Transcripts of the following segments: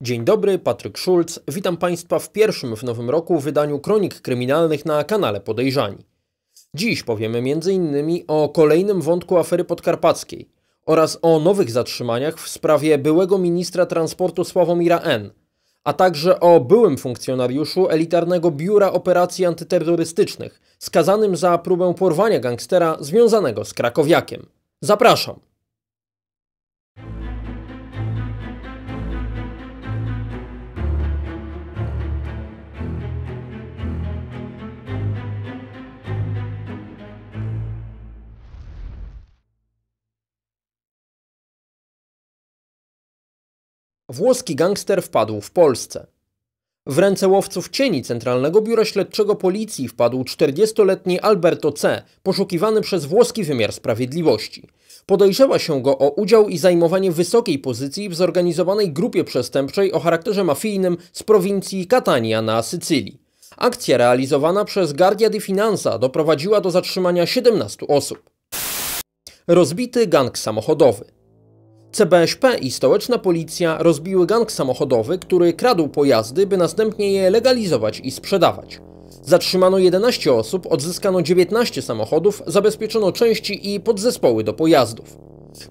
Dzień dobry, Patryk Szulc. Witam Państwa w pierwszym w nowym roku wydaniu Kronik Kryminalnych na kanale Podejrzani. Dziś powiemy m.in. o kolejnym wątku afery podkarpackiej oraz o nowych zatrzymaniach w sprawie byłego ministra transportu Sławomira N., a także o byłym funkcjonariuszu elitarnego Biura Operacji Antyterrorystycznych skazanym za próbę porwania gangstera związanego z Krakowiakiem. Zapraszam! Włoski gangster wpadł w Polsce. W ręce łowców cieni Centralnego Biura Śledczego Policji wpadł 40-letni Alberto C., poszukiwany przez włoski wymiar sprawiedliwości. Podejrzewa się go o udział i zajmowanie wysokiej pozycji w zorganizowanej grupie przestępczej o charakterze mafijnym z prowincji Catania na Sycylii. Akcja realizowana przez Guardia di Finanza doprowadziła do zatrzymania 17 osób. Rozbity gang samochodowy. CBŚP i stołeczna policja rozbiły gang samochodowy, który kradł pojazdy, by następnie je legalizować i sprzedawać. Zatrzymano 11 osób, odzyskano 19 samochodów, zabezpieczono części i podzespoły do pojazdów.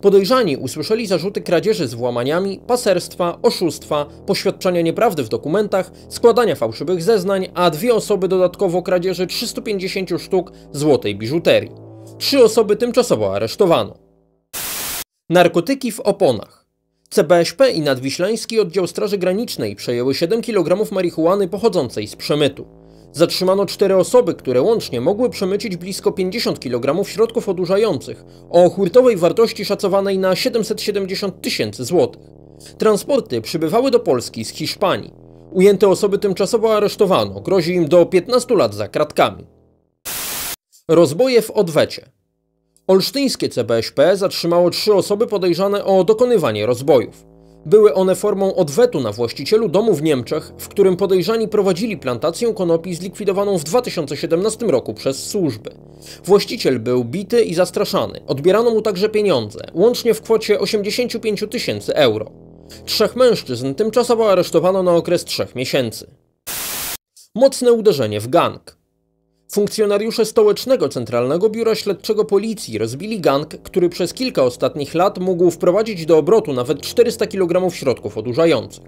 Podejrzani usłyszeli zarzuty kradzieży z włamaniami, paserstwa, oszustwa, poświadczania nieprawdy w dokumentach, składania fałszywych zeznań, a dwie osoby dodatkowo kradzieży 350 sztuk złotej biżuterii. Trzy osoby tymczasowo aresztowano. Narkotyki w oponach. CBSP i Nadwiślański Oddział Straży Granicznej przejęły 7 kg marihuany pochodzącej z przemytu. Zatrzymano cztery osoby, które łącznie mogły przemycić blisko 50 kg środków odurzających o hurtowej wartości szacowanej na 770 tysięcy złotych. Transporty przybywały do Polski z Hiszpanii. Ujęte osoby tymczasowo aresztowano, grozi im do 15 lat za kratkami. Rozboje w odwecie. Olsztyńskie CBŚP zatrzymało trzy osoby podejrzane o dokonywanie rozbojów. Były one formą odwetu na właścicielu domu w Niemczech, w którym podejrzani prowadzili plantację konopi zlikwidowaną w 2017 roku przez służby. Właściciel był bity i zastraszany, odbierano mu także pieniądze, łącznie w kwocie 85 tysięcy euro. Trzech mężczyzn tymczasowo aresztowano na okres trzech miesięcy. Mocne uderzenie w gang. Funkcjonariusze stołecznego Centralnego Biura Śledczego Policji rozbili gang, który przez kilka ostatnich lat mógł wprowadzić do obrotu nawet 400 kg środków odurzających.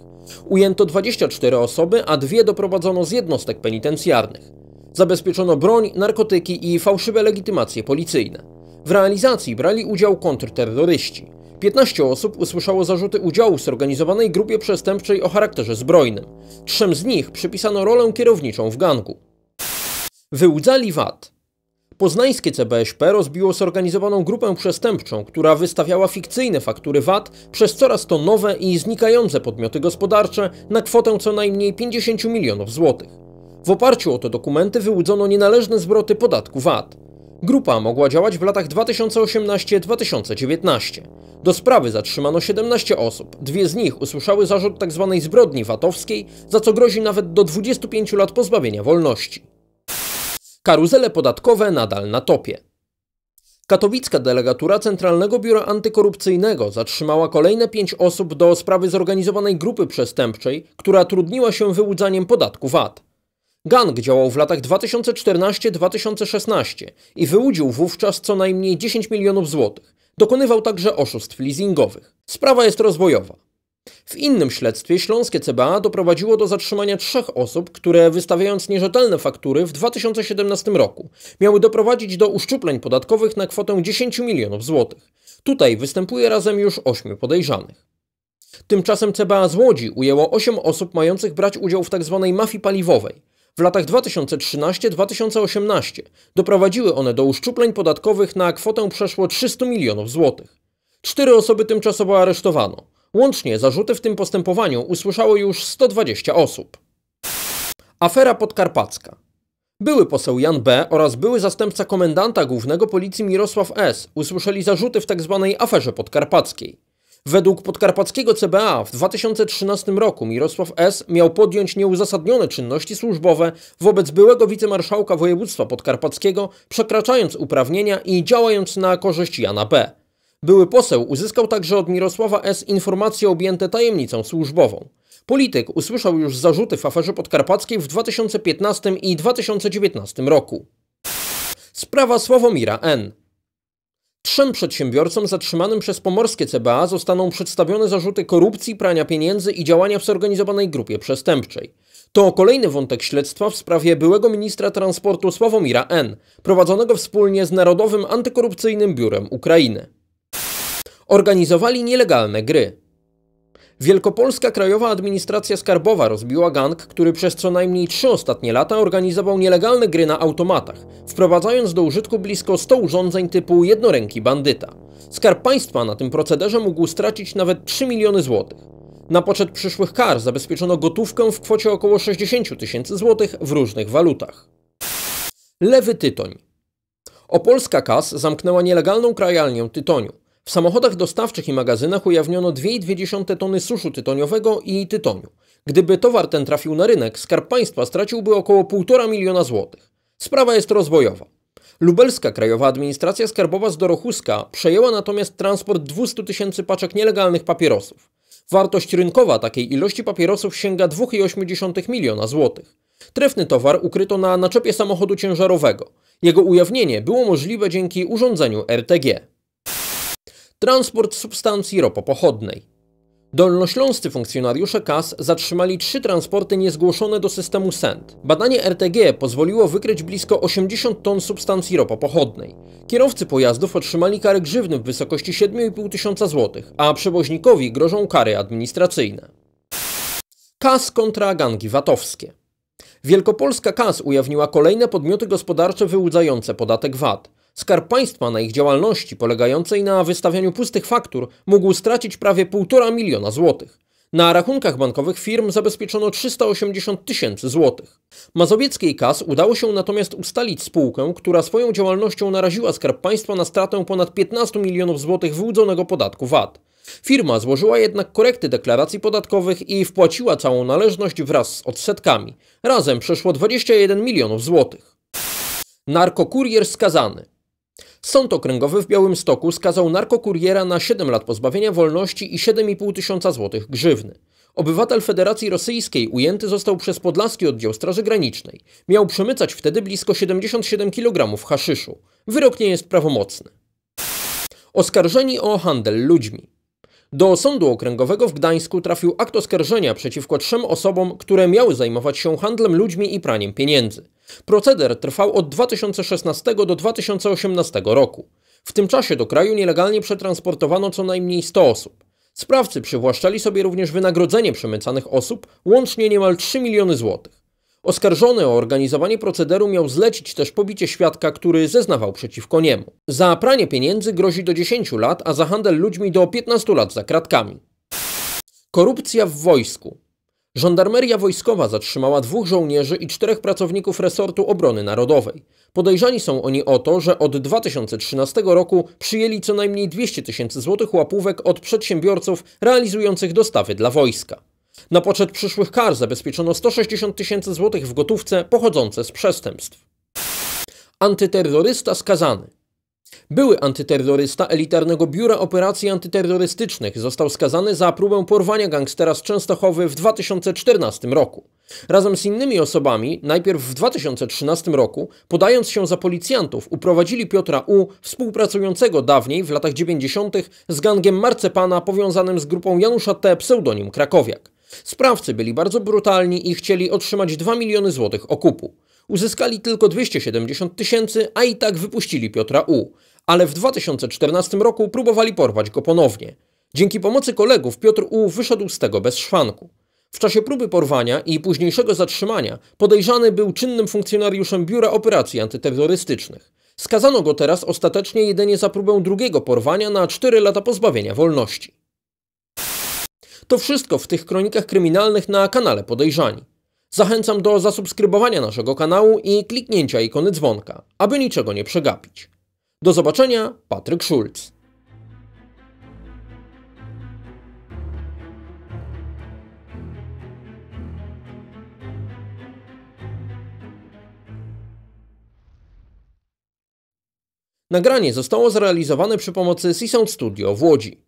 Ujęto 24 osoby, a dwie doprowadzono z jednostek penitencjarnych. Zabezpieczono broń, narkotyki i fałszywe legitymacje policyjne. W realizacji brali udział kontrterroryści. 15 osób usłyszało zarzuty udziału w zorganizowanej grupie przestępczej o charakterze zbrojnym. Trzem z nich przypisano rolę kierowniczą w gangu. Wyłudzali VAT. Poznańskie CBSP rozbiło zorganizowaną grupę przestępczą, która wystawiała fikcyjne faktury VAT przez coraz to nowe i znikające podmioty gospodarcze na kwotę co najmniej 50 milionów złotych. W oparciu o te dokumenty wyłudzono nienależne zwroty podatku VAT. Grupa mogła działać w latach 2018-2019. Do sprawy zatrzymano 17 osób. Dwie z nich usłyszały zarzut tzw. Tak zbrodni VAT-owskiej, za co grozi nawet do 25 lat pozbawienia wolności. Karuzele podatkowe nadal na topie. Katowicka delegatura Centralnego Biura Antykorupcyjnego zatrzymała kolejne pięć osób do sprawy zorganizowanej grupy przestępczej, która trudniła się wyłudzaniem podatku VAT. Gang działał w latach 2014-2016 i wyłudził wówczas co najmniej 10 milionów złotych. Dokonywał także oszustw leasingowych. Sprawa jest rozwojowa. W innym śledztwie śląskie CBA doprowadziło do zatrzymania trzech osób, które wystawiając nierzetelne faktury w 2017 roku miały doprowadzić do uszczupleń podatkowych na kwotę 10 milionów złotych. Tutaj występuje razem już ośmiu podejrzanych. Tymczasem CBA z Łodzi ujęło 8 osób mających brać udział w tzw. Tak mafii paliwowej. W latach 2013-2018 doprowadziły one do uszczupleń podatkowych na kwotę przeszło 300 milionów złotych. Cztery osoby tymczasowo aresztowano. Łącznie zarzuty w tym postępowaniu usłyszało już 120 osób. Afera podkarpacka. Były poseł Jan B. oraz były zastępca komendanta głównego policji Mirosław S. usłyszeli zarzuty w tzw. Tak aferze podkarpackiej. Według podkarpackiego CBA w 2013 roku Mirosław S. miał podjąć nieuzasadnione czynności służbowe wobec byłego wicemarszałka województwa podkarpackiego, przekraczając uprawnienia i działając na korzyść Jana B. Były poseł uzyskał także od Mirosława S. informacje objęte tajemnicą służbową. Polityk usłyszał już zarzuty w aferze podkarpackiej w 2015 i 2019 roku. Sprawa Sławomira N. Trzem przedsiębiorcom zatrzymanym przez pomorskie CBA zostaną przedstawione zarzuty korupcji, prania pieniędzy i działania w zorganizowanej grupie przestępczej. To kolejny wątek śledztwa w sprawie byłego ministra transportu Sławomira N., prowadzonego wspólnie z Narodowym Antykorupcyjnym Biurem Ukrainy organizowali nielegalne gry. Wielkopolska Krajowa Administracja Skarbowa rozbiła gang, który przez co najmniej trzy ostatnie lata organizował nielegalne gry na automatach, wprowadzając do użytku blisko 100 urządzeń typu jednoręki bandyta. Skarb Państwa na tym procederze mógł stracić nawet 3 miliony złotych. Na poczet przyszłych kar zabezpieczono gotówkę w kwocie około 60 tysięcy złotych w różnych walutach. Lewy Tytoń Opolska KAS zamknęła nielegalną krajalnię tytoniu. W samochodach dostawczych i magazynach ujawniono 2,2 tony suszu tytoniowego i tytoniu. Gdyby towar ten trafił na rynek, skarb państwa straciłby około 1,5 miliona złotych. Sprawa jest rozwojowa. Lubelska Krajowa Administracja Skarbowa z Dorochuska przejęła natomiast transport 200 tysięcy paczek nielegalnych papierosów. Wartość rynkowa takiej ilości papierosów sięga 2,8 miliona złotych. Trefny towar ukryto na naczepie samochodu ciężarowego. Jego ujawnienie było możliwe dzięki urządzeniu RTG transport substancji ropopochodnej. Dolnośląscy funkcjonariusze KAS zatrzymali trzy transporty niezgłoszone do systemu SENT. Badanie RTG pozwoliło wykryć blisko 80 ton substancji ropopochodnej. Kierowcy pojazdów otrzymali karę grzywny w wysokości 7,5 tysiąca złotych, a przewoźnikowi grożą kary administracyjne. KAS kontra gangi VAT-owskie. Wielkopolska KAS ujawniła kolejne podmioty gospodarcze wyłudzające podatek VAT. Skarb Państwa na ich działalności polegającej na wystawianiu pustych faktur mógł stracić prawie 1,5 miliona złotych. Na rachunkach bankowych firm zabezpieczono 380 tysięcy złotych. Mazowieckiej Kas udało się natomiast ustalić spółkę, która swoją działalnością naraziła Skarb Państwa na stratę ponad 15 milionów złotych wyłudzonego podatku VAT. Firma złożyła jednak korekty deklaracji podatkowych i wpłaciła całą należność wraz z odsetkami. Razem przeszło 21 milionów złotych. Narkokurier skazany. Sąd Okręgowy w Białymstoku skazał narkokuriera na 7 lat pozbawienia wolności i 7,5 tysiąca złotych grzywny. Obywatel Federacji Rosyjskiej ujęty został przez Podlaski Oddział Straży Granicznej. Miał przemycać wtedy blisko 77 kg haszyszu. Wyrok nie jest prawomocny. Oskarżeni o handel ludźmi. Do Sądu Okręgowego w Gdańsku trafił akt oskarżenia przeciwko trzem osobom, które miały zajmować się handlem ludźmi i praniem pieniędzy. Proceder trwał od 2016 do 2018 roku. W tym czasie do kraju nielegalnie przetransportowano co najmniej 100 osób. Sprawcy przywłaszczali sobie również wynagrodzenie przemycanych osób, łącznie niemal 3 miliony złotych. Oskarżony o organizowanie procederu miał zlecić też pobicie świadka, który zeznawał przeciwko niemu. Za pranie pieniędzy grozi do 10 lat, a za handel ludźmi do 15 lat za kratkami. Korupcja w wojsku. Żandarmeria wojskowa zatrzymała dwóch żołnierzy i czterech pracowników resortu obrony narodowej. Podejrzani są oni o to, że od 2013 roku przyjęli co najmniej 200 tysięcy złotych łapówek od przedsiębiorców realizujących dostawy dla wojska. Na poczet przyszłych kar zabezpieczono 160 tysięcy złotych w gotówce pochodzące z przestępstw. Antyterrorysta skazany. Były antyterrorysta elitarnego biura operacji antyterrorystycznych został skazany za próbę porwania gangstera z Częstochowy w 2014 roku. Razem z innymi osobami, najpierw w 2013 roku, podając się za policjantów, uprowadzili Piotra U., współpracującego dawniej w latach 90. z gangiem Marcepana powiązanym z grupą Janusza T., pseudonim Krakowiak. Sprawcy byli bardzo brutalni i chcieli otrzymać 2 miliony złotych okupu. Uzyskali tylko 270 tysięcy, a i tak wypuścili Piotra U. Ale w 2014 roku próbowali porwać go ponownie. Dzięki pomocy kolegów Piotr U wyszedł z tego bez szwanku. W czasie próby porwania i późniejszego zatrzymania podejrzany był czynnym funkcjonariuszem Biura Operacji Antyterrorystycznych. Skazano go teraz ostatecznie jedynie za próbę drugiego porwania na 4 lata pozbawienia wolności. To wszystko w tych kronikach kryminalnych na kanale Podejrzani. Zachęcam do zasubskrybowania naszego kanału i kliknięcia ikony dzwonka, aby niczego nie przegapić. Do zobaczenia, Patryk Schulz. Nagranie zostało zrealizowane przy pomocy Season Studio w Łodzi.